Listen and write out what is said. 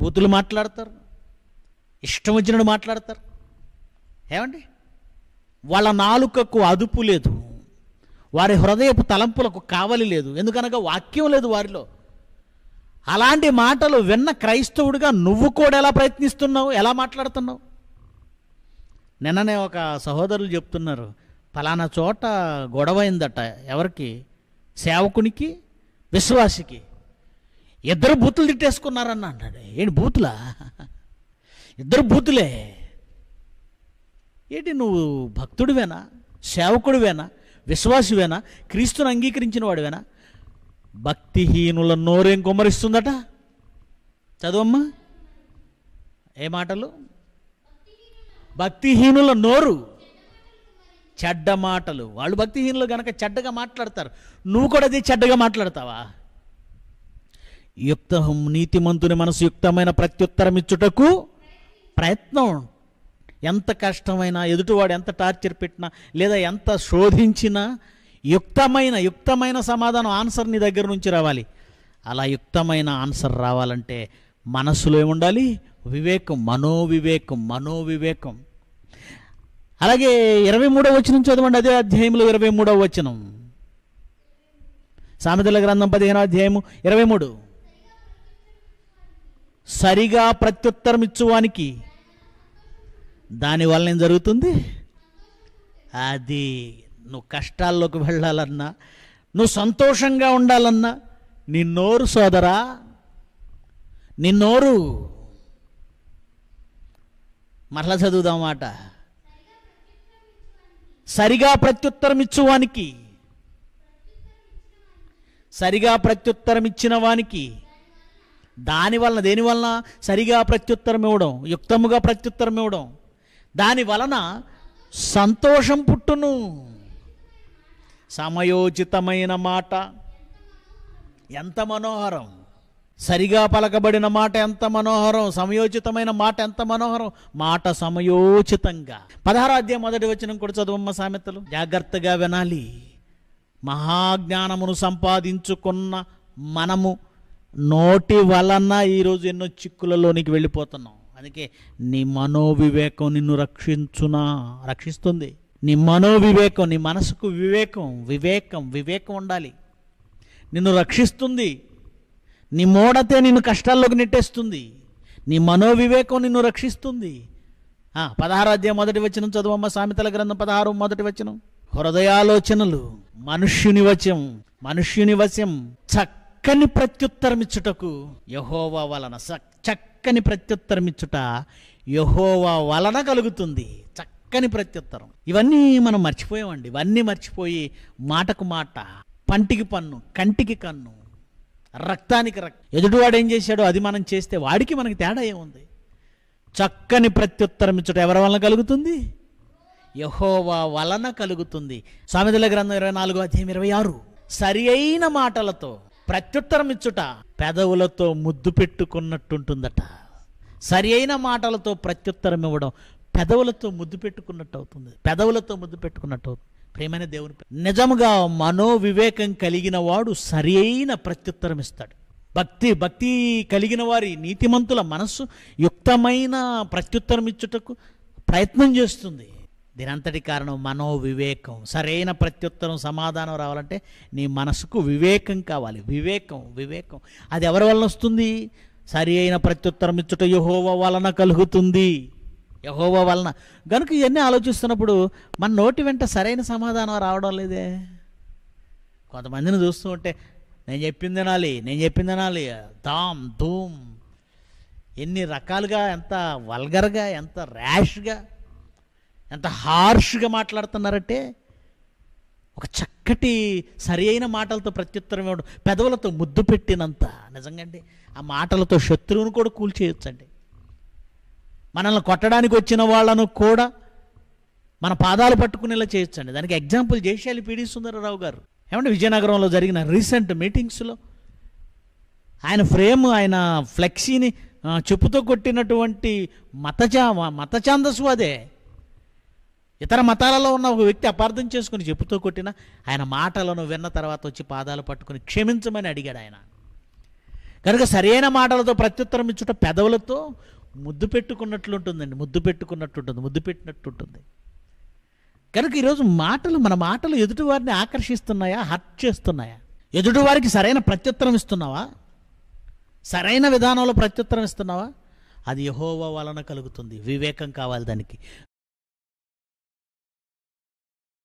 బూతులు మాట్లాడతారు ఇష్టం వచ్చినట్టు మాట్లాడతారు ఏమండి వాళ్ళ నాలుకకు అదుపు లేదు వారి హృదయపు తలంపులకు కావలి లేదు ఎందుకనగా వాక్యం లేదు వారిలో అలాంటి మాటలు విన్న క్రైస్తవుడిగా నువ్వు కూడా ఎలా ప్రయత్నిస్తున్నావు ఎలా మాట్లాడుతున్నావు నిన్ననే ఒక సహోదరులు చెప్తున్నారు ఫలానా చోట గొడవ అయిందట ఎవరికి సేవకునికి విశ్వాసికి ఇద్దరు బూతులు తిట్టేసుకున్నారన్న అన్నాడు ఏంటి బూతులా ఇద్దరు బూతులే ఏంటి నువ్వు భక్తుడివేనా సేవకుడివేనా విశ్వాసివేనా క్రీస్తుని అంగీకరించిన వాడివేనా భక్తిహీనుల నోరేం కుమ్మరిస్తుందట చదవమ్మా ఏ మాటలు భక్తిహీనుల నోరు చెడ్డ మాటలు వాళ్ళు భక్తిహీనులు కనుక చెడ్డగా మాట్లాడతారు నువ్వు కూడా అది చెడ్డగా మాట్లాడతావా యుక్త నీతిమంతుని మనసు యుక్తమైన ప్రత్యుత్తరం ఇచ్చుటకు ప్రయత్నం ఎంత కష్టమైనా ఎదుటివాడు ఎంత టార్చర్ పెట్టినా లేదా ఎంత శోధించినా యుక్తమైన యుక్తమైన సమాధానం ఆన్సర్ నీ దగ్గర నుంచి రావాలి అలా యుక్తమైన ఆన్సర్ రావాలంటే మనసులో ఏముండాలి వివేకం మనోవివేకం మనోవివేకం అలాగే ఇరవై మూడవ వచనం చదవండి అదే అధ్యాయంలో ఇరవై మూడవ వచనం సామెతల గ్రంథం పదిహేనో అధ్యాయము ఇరవై మూడు సరిగా ప్రత్యుత్తరం ఇచ్చువానికి దానివల్ల ఏం జరుగుతుంది అది నువ్వు కష్టాల్లోకి వెళ్ళాలన్నా నువ్వు సంతోషంగా ఉండాలన్నా నీ నోరు సోదరా నీ నోరు మరలా చదువుదాం మాట సరిగా ప్రత్యుత్తరం ఇచ్చువానికి సరిగా ప్రత్యుత్తరం ఇచ్చిన వానికి దాని వలన దేని వలన సరిగా ప్రత్యుత్తరం ఇవ్వడం యుక్తముగా ప్రత్యుత్తరం ఇవ్వడం దాని వలన సంతోషం పుట్టును సమయోచితమైన మాట ఎంత మనోహరం సరిగా పలకబడిన మాట ఎంత మనోహరం సమయోచితమైన మాట ఎంత మనోహరం మాట సమయోచితంగా పదహారాధ్యాయం మొదటి వచ్చిన కూడా చదువమ్మ సామెతలు జాగ్రత్తగా వినాలి మహాజ్ఞానమును సంపాదించుకున్న మనము నోటి వలన ఈరోజు ఎన్నో చిక్కులలోనికి వెళ్ళిపోతున్నాం అందుకే నీ మనోవివేకం నిన్ను రక్షించునా రక్షిస్తుంది నీ మనోవివేకం నీ మనసుకు వివేకం వివేకం వివేకం ఉండాలి నిన్ను రక్షిస్తుంది నీ మూడతే నిన్ను కష్టాల్లోకి నెట్టేస్తుంది నీ మనోవివేకం నిన్ను రక్షిస్తుంది పదహారు అధ్యాయం మొదటి వచ్చిన చదువమ్మ సామెతల గ్రంథం పదహారు మొదటి వచ్చిన హృదయాలోచనలు మనుష్యుని వచం మనుష్యుని వశం చక్క చక్కని ప్రత్యుత్తరం ఇచ్చుటకు యహోవా వలన చక్కని ప్రత్యుత్తరం ఇచ్చుట యహోవా వలన కలుగుతుంది చక్కని ప్రత్యుత్తరం ఇవన్నీ మనం మర్చిపోయామండి ఇవన్నీ మర్చిపోయి మాటకు మాట పంటికి పన్ను కంటికి కన్ను రక్తానికి రక్తం ఎదుటివాడు ఏం చేశాడో అది మనం చేస్తే వాడికి మనకి తేడా ఏముంది చక్కని ప్రత్యుత్తరం ఇచ్చుట ఎవరి వలన కలుగుతుంది యహోవా వలన కలుగుతుంది సామెతల గ్రంథం ఇరవై నాలుగు అధ్యాయం ఇరవై ఆరు సరి అయిన మాటలతో ప్రత్యుత్తరం ఇచ్చుట పెదవులతో ముద్దు పెట్టుకున్నట్టుంటుందట సరి అయిన మాటలతో ప్రత్యుత్తరం ఇవ్వడం పెదవులతో ముద్దు పెట్టుకున్నట్టు అవుతుంది పెదవులతో ముద్దు పెట్టుకున్నట్టు అవుతుంది ప్రేమైన దేవుని నిజముగా మనోవివేకం కలిగిన వాడు సరి అయిన ప్రత్యుత్తరం ఇస్తాడు భక్తి భక్తి కలిగిన వారి నీతిమంతుల మనస్సు యుక్తమైన ప్రత్యుత్తరం ఇచ్చుటకు ప్రయత్నం చేస్తుంది దీనంతటి కారణం మనోవివేకం సరైన ప్రత్యుత్తరం సమాధానం రావాలంటే నీ మనసుకు వివేకం కావాలి వివేకం వివేకం అది ఎవరి వలన వస్తుంది సరి అయిన ప్రత్యుత్తరం ఇచ్చుట యహోవ వలన కలుగుతుంది యహోవ వలన కనుక ఇవన్నీ ఆలోచిస్తున్నప్పుడు మన నోటి వెంట సరైన సమాధానం రావడం లేదే కొంతమందిని చూస్తూ ఉంటే నేను చెప్పింది తినాలి నేను చెప్పింది తినాలి దామ్ ధూమ్ ఎన్ని రకాలుగా ఎంత వల్గర్గా ఎంత ర్యాష్గా ఎంత హార్ష్గా మాట్లాడుతున్నారంటే ఒక చక్కటి సరి అయిన మాటలతో ప్రత్యుత్తరం ఇవ్వడం పెదవులతో ముద్దు పెట్టినంత నిజంగా అండి ఆ మాటలతో శత్రువును కూడా అండి మనల్ని కొట్టడానికి వచ్చిన వాళ్ళను కూడా మన పాదాలు పట్టుకునేలా చేయొచ్చండి దానికి ఎగ్జాంపుల్ జయశాలి పీడి సుందరరావు గారు ఏమంటే విజయనగరంలో జరిగిన రీసెంట్ మీటింగ్స్లో ఆయన ఫ్రేమ్ ఆయన ఫ్లెక్సీని చెప్పుతో కొట్టినటువంటి మతచా అదే ఇతర మతాలలో ఉన్న ఒక వ్యక్తి అపార్థం చేసుకుని చెప్పుతో కొట్టిన ఆయన మాటలను విన్న తర్వాత వచ్చి పాదాలు పట్టుకుని క్షమించమని అడిగాడు ఆయన కనుక సరైన మాటలతో ప్రత్యుత్తరం ఇచ్చుట పెదవులతో ముద్దు పెట్టుకున్నట్లు ఉంటుందండి ముద్దు పెట్టుకున్నట్టు ఉంటుంది ముద్దు పెట్టినట్టు ఉంటుంది కనుక ఈరోజు మాటలు మన మాటలు ఎదుటివారిని ఆకర్షిస్తున్నాయా హర్ట్ చేస్తున్నాయా ఎదుటివారికి సరైన ప్రత్యుత్తరం ఇస్తున్నావా సరైన విధానంలో ప్రత్యుత్తరం ఇస్తున్నావా అది యహోవ వలన కలుగుతుంది వివేకం కావాలి దానికి